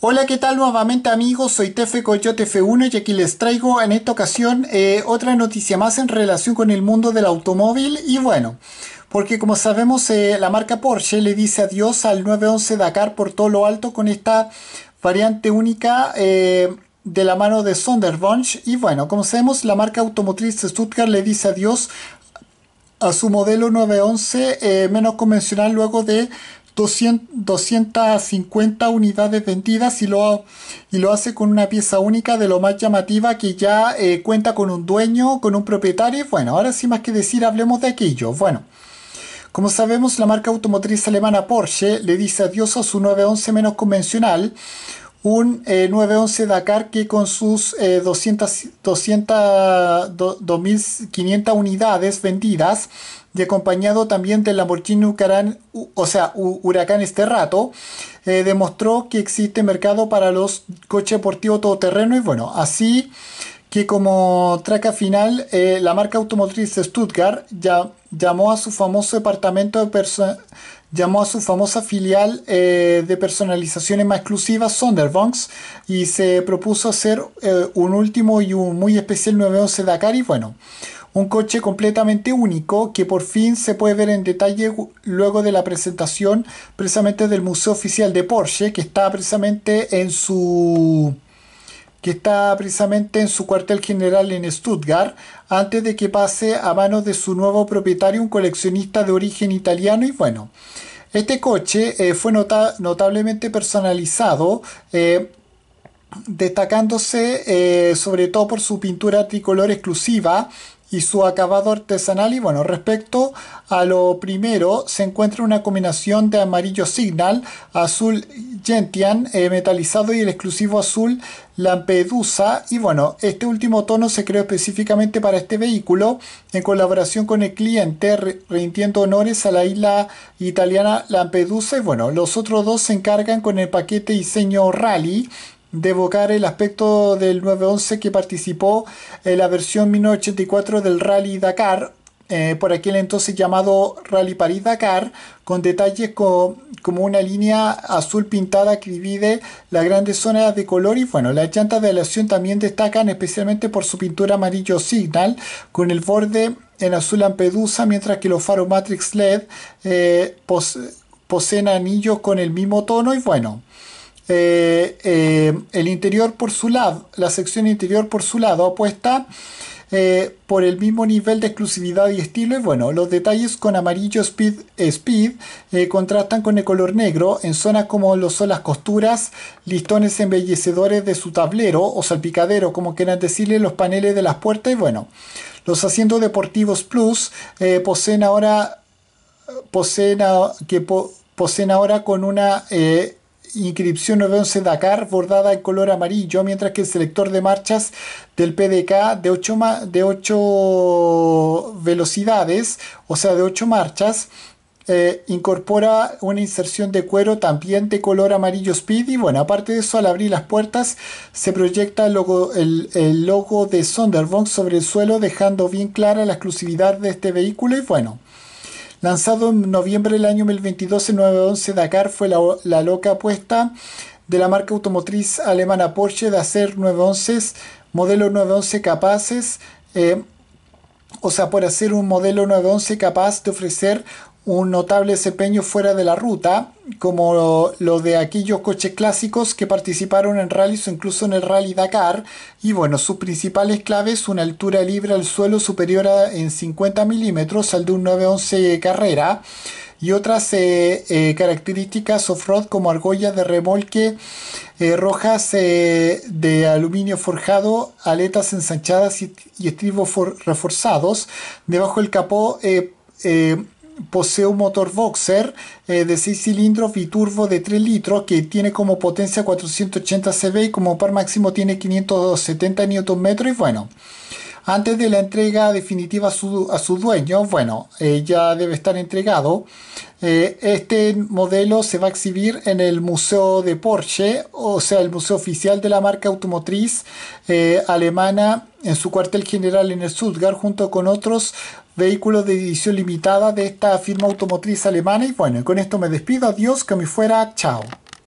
Hola, ¿qué tal nuevamente amigos? Soy TF Coyote F1 y aquí les traigo en esta ocasión eh, otra noticia más en relación con el mundo del automóvil y bueno, porque como sabemos eh, la marca Porsche le dice adiós al 911 Dakar por todo lo alto con esta variante única eh, de la mano de Sonderbunch y bueno, como sabemos la marca automotriz Stuttgart le dice adiós a su modelo 911 menos convencional luego de 250 unidades vendidas y lo, y lo hace con una pieza única de lo más llamativa que ya eh, cuenta con un dueño, con un propietario. Bueno, ahora sí más que decir, hablemos de aquello. Bueno. Como sabemos, la marca automotriz alemana Porsche le dice adiós a su 911 menos convencional, un 911 eh, Dakar que con sus 200, 200, 2.500 unidades vendidas y acompañado también del Lamborghini Huracán, o sea, Huracán este rato, eh, demostró que existe mercado para los coches deportivos todoterreno y bueno, así que como traca final, eh, la marca automotriz Stuttgart ya, llamó a su famoso departamento de llamó a su famosa filial eh, de personalizaciones más exclusivas, Sonderbunks, y se propuso hacer un último y un muy especial 911 Dakar. Y bueno, un coche completamente único que por fin se puede ver en detalle luego de la presentación precisamente del Museo Oficial de Porsche que está precisamente en su que está precisamente en su cuartel general en Stuttgart, antes de que pase a manos de su nuevo propietario, un coleccionista de origen italiano y bueno. Este coche eh, fue notablemente personalizado, eh, destacándose eh, sobre todo por su pintura tricolor exclusiva, y su acabado artesanal. Y bueno, respecto a lo primero, se encuentra una combinación de amarillo Signal, azul Gentian eh, metalizado y el exclusivo azul Lampedusa. Y bueno, este último tono se creó específicamente para este vehículo en colaboración con el cliente, rindiendo honores a la isla italiana Lampedusa. Y bueno, los otros dos se encargan con el paquete diseño Rally de evocar el aspecto del 911 que participó en la versión 1984 del Rally Dakar, eh, por aquel entonces llamado Rally París-Dakar, con detalles como una línea azul pintada que divide las grandes zonas de color y bueno, las llantas de aleación también destacan especialmente por su pintura amarillo Signal, con el borde en azul Lampedusa, mientras que los faros Matrix LED eh, poseen anillos con el mismo tono y bueno. Eh, eh, el interior por su lado, la sección interior por su lado apuesta eh, por el mismo nivel de exclusividad y estilo. Y bueno, los detalles con amarillo speed, speed contrastan con el color negro en zonas como lo son las costuras, listones embellecedores de su tablero o salpicadero, como quieran decirle, los paneles de las puertas. Y bueno, los asientos deportivos Plus poseen ahora, poseen que poseen ahora con una inscripción 911 Dakar bordada en color amarillo, mientras que el selector de marchas del PDK de 8, de velocidades, o sea, de 8 marchas, eh, incorpora una inserción de cuero también de color amarillo speed y bueno aparte de eso al abrir las puertas se proyecta el logo, de Sonderbox sobre el suelo dejando bien clara la exclusividad de este vehículo y bueno Lanzado en noviembre del año 2022 el 911, Dakar fue la, loca apuesta de la marca automotriz alemana Porsche de hacer 911, modelo 911 capaces eh, o sea, por hacer un modelo 911 capaz de ofrecer un notable desempeño fuera de la ruta, como lo, de aquellos coches clásicos que participaron en rallies o incluso en el Rally Dakar. Y bueno, sus principales claves, una altura libre al suelo superior a en 50 milímetros al de un 911 carrera y otras eh, eh, características off-road como argolla de remolque eh, rojas de aluminio forjado, aletas ensanchadas y, estribos reforzados. Debajo del capó posee un motor boxer de 6 cilindros biturbo de 3 litros que tiene como potencia 480 cv y como par máximo tiene 570 Nm y bueno antes de la entrega definitiva a su, dueño, bueno, eh, ya debe estar entregado, eh, este modelo se va a exhibir en el Museo de Porsche, o sea, el museo oficial de la marca automotriz eh, alemana en su cuartel general en el Stuttgart, junto con otros vehículos de edición limitada de esta firma automotriz alemana. Y bueno, con esto me despido, adiós, que me fuera, chao.